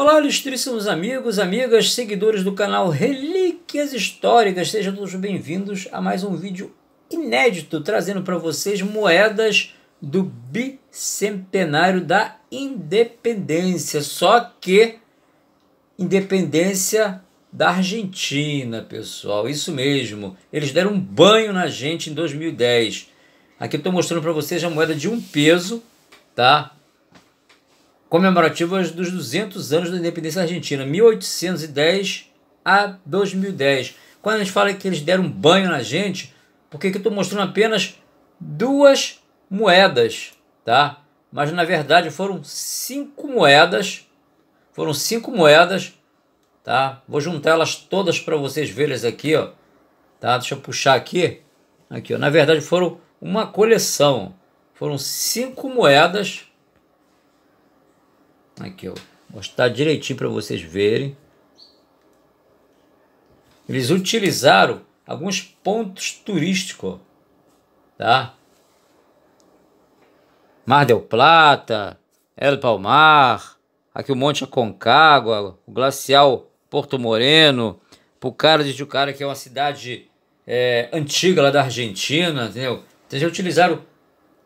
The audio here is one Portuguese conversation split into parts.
Olá, ilustríssimos amigos, amigas, seguidores do canal Relíquias Históricas, sejam todos bem-vindos a mais um vídeo inédito trazendo para vocês moedas do bicentenário da independência, só que independência da Argentina, pessoal, isso mesmo, eles deram um banho na gente em 2010. Aqui eu estou mostrando para vocês a moeda de um peso, tá? comemorativas dos 200 anos da independência argentina, 1810 a 2010. Quando a gente fala que eles deram um banho na gente, porque aqui eu estou mostrando apenas duas moedas, tá? Mas na verdade foram cinco moedas, foram cinco moedas, tá? Vou juntar elas todas para vocês verem aqui, ó. Tá? Deixa eu puxar aqui. Aqui, ó. Na verdade foram uma coleção. Foram cinco moedas, Aqui, ó. Mostrar direitinho para vocês verem. Eles utilizaram alguns pontos turísticos, tá? Mar del Plata, El Palmar, aqui o Monte Aconcagua, o Glacial Porto Moreno, Pucara de Jucara, que é uma cidade é, antiga lá da Argentina, entendeu? Então, eles utilizaram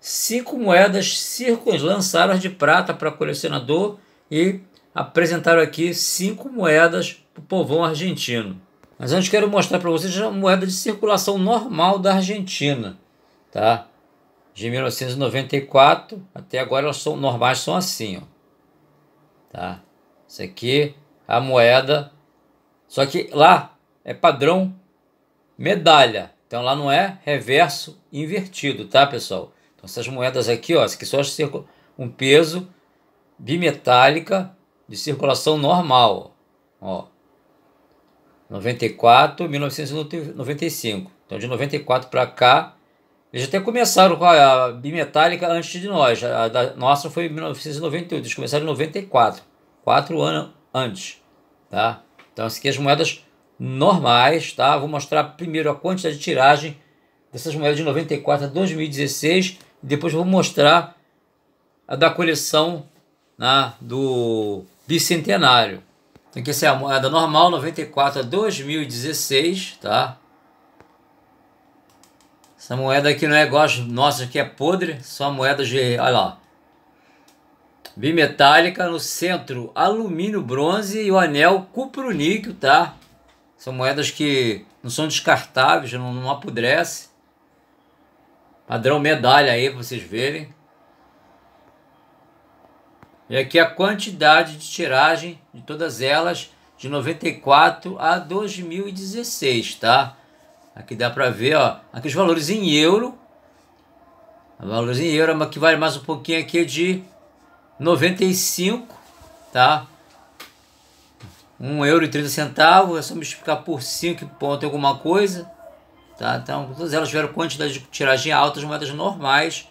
cinco moedas circunlançadas de prata para colecionador e apresentaram aqui cinco moedas para o povão argentino. Mas antes quero mostrar para vocês a moeda de circulação normal da Argentina, tá? De 1994 até agora elas são normais, são assim, ó. Tá? Isso aqui é a moeda, só que lá é padrão medalha. Então lá não é reverso invertido, tá, pessoal? Então essas moedas aqui, ó, que só um peso bimetálica de circulação normal. Ó, 94, 1995. Então, de 94 para cá, eles até começaram com a bimetálica antes de nós. A da nossa foi em 1998, eles começaram em 94, quatro anos antes. Tá? Então, essas aqui as moedas normais, tá? Vou mostrar primeiro a quantidade de tiragem dessas moedas de 94 a 2016, e depois vou mostrar a da coleção né, do bicentenário. tem que ser a moeda normal, 94 a 2016, tá? Essa moeda aqui não é igual as nossas, que é podre, só moeda de, olha lá, bimetálica no centro, alumínio, bronze e o anel cupro-níquel, tá? São moedas que não são descartáveis, não, não apodrece. Padrão medalha aí pra vocês verem. É e aqui a quantidade de tiragem de todas elas de 94 a 2016, tá? Aqui dá para ver, ó, aqui os valores em euro. Valores em euro, mas que vale mais um pouquinho aqui de 95, tá? 1 euro e 30 centavos, é só multiplicar por 5 ponto alguma coisa, tá? Então, todas elas tiveram quantidade de tiragem alta, de moedas normais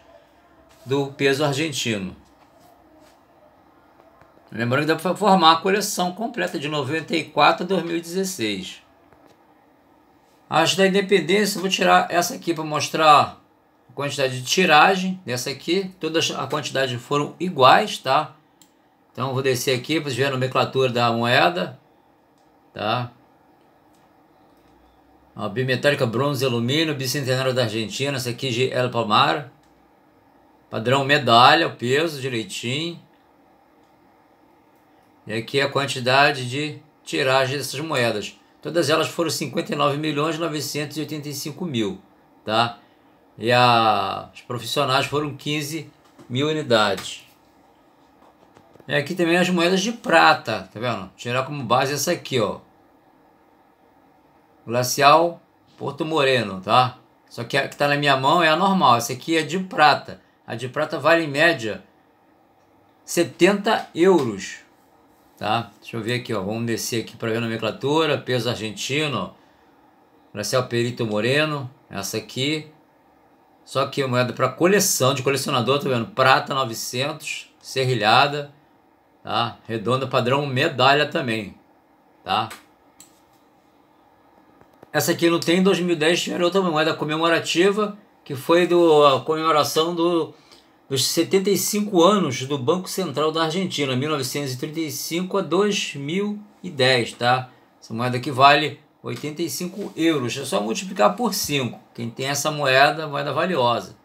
do peso argentino. Lembrando que dá para formar a coleção completa de 94 a 2016. As da Independência, vou tirar essa aqui para mostrar a quantidade de tiragem dessa aqui. Todas a quantidade foram iguais, tá? Então vou descer aqui para ver a nomenclatura da moeda, tá? A bimetálica bronze e alumínio, bicentenário da Argentina, essa aqui de El Palmar. Padrão medalha, o peso direitinho. E que é a quantidade de tiragem dessas moedas. Todas elas foram 59 milhões 985 mil, tá? E a, os profissionais foram 15 mil unidades. E aqui também as moedas de prata, tá vendo? Tirar como base essa aqui, ó. Glacial Porto Moreno, tá? Só que a que tá na minha mão é a normal, essa aqui é de prata. A de prata vale em média 70 euros, tá? Deixa eu ver aqui, ó. Vamos descer aqui para ver a nomenclatura. Peso argentino, Graciel Perito Moreno, essa aqui. Só que moeda para coleção, de colecionador, tá vendo? Prata 900, serrilhada, tá? Redonda padrão, medalha também, tá? Essa aqui não tem, em 2010 tinha outra moeda comemorativa, que foi do, a comemoração do dos 75 anos do Banco Central da Argentina, 1935 a 2010, tá? Essa moeda que vale 85 euros, é só multiplicar por 5. Quem tem essa moeda, moeda valiosa.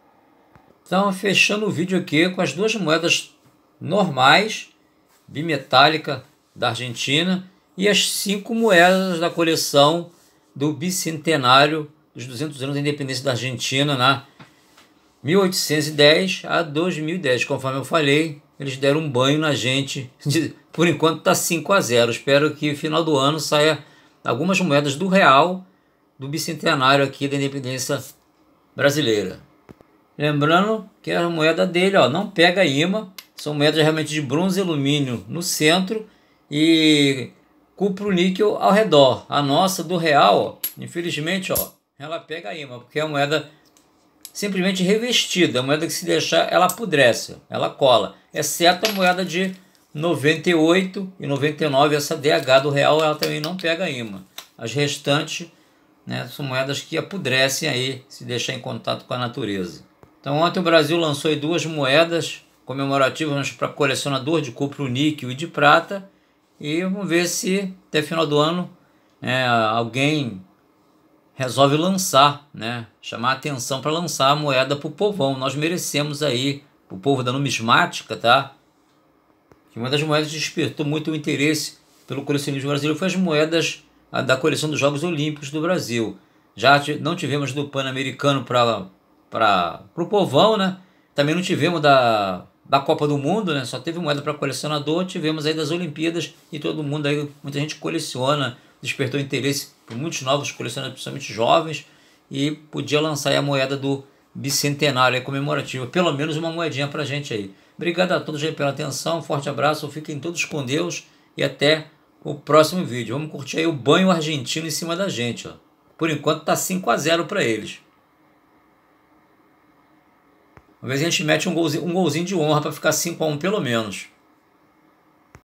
Então, fechando o vídeo aqui com as duas moedas normais, bimetálica da Argentina e as cinco moedas da coleção do bicentenário dos 200 anos da independência da Argentina, né? 1810 a 2010, conforme eu falei, eles deram um banho na gente. Por enquanto está 5 a 0. Espero que no final do ano saia algumas moedas do real do bicentenário aqui da independência brasileira. Lembrando que a moeda dele ó, não pega imã, são moedas realmente de bronze e alumínio no centro e cupro níquel ao redor. A nossa do real, ó, infelizmente, ó, ela pega imã, porque é a moeda simplesmente revestida. A moeda que se deixar, ela apodrece, ela cola. Exceto a moeda de 98 e 99, essa DH do real, ela também não pega imã. As restantes né, são moedas que apodrecem aí, se deixar em contato com a natureza. Então ontem o Brasil lançou duas moedas comemorativas para colecionador de cupro, níquel e de prata. E vamos ver se até final do ano né, alguém resolve lançar, né? Chamar atenção para lançar a moeda para o povão. Nós merecemos aí, o povo da numismática, tá? Que uma das moedas que despertou muito o interesse pelo colecionismo brasileiro foi as moedas da coleção dos Jogos Olímpicos do Brasil. Já não tivemos do Pan-Americano para o povão, né? Também não tivemos da, da Copa do Mundo, né? Só teve moeda para colecionador, tivemos aí das Olimpíadas e todo mundo aí, muita gente coleciona despertou interesse por muitos novos colecionadores, principalmente jovens, e podia lançar a moeda do bicentenário comemorativo. Pelo menos uma moedinha para a gente aí. Obrigado a todos aí pela atenção, um forte abraço, fiquem todos com Deus e até o próximo vídeo. Vamos curtir aí o banho argentino em cima da gente. Ó. Por enquanto tá 5 a 0 para eles. Às vezes a gente mete um golzinho, um golzinho de honra para ficar 5 a 1 pelo menos.